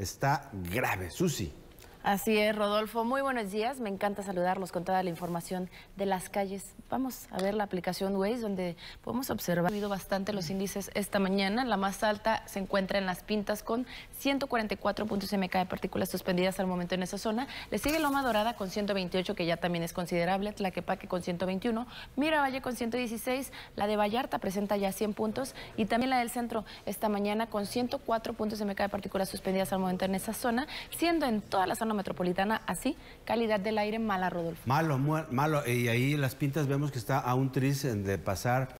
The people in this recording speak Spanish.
está grave. Susi. Así es, Rodolfo. Muy buenos días. Me encanta saludarlos con toda la información de las calles. Vamos a ver la aplicación Waze, donde podemos observar ha bastante los índices esta mañana. La más alta se encuentra en Las Pintas con puntos MK de partículas suspendidas al momento en esa zona. Le sigue Loma Dorada con 128, que ya también es considerable. Tlaquepaque con 121. Miravalle con 116. La de Vallarta presenta ya 100 puntos. Y también la del centro esta mañana con puntos MK de partículas suspendidas al momento en esa zona, siendo en todas las zonas metropolitana, así calidad del aire mala, Rodolfo. Malo, malo, y ahí las pintas vemos que está a un de pasar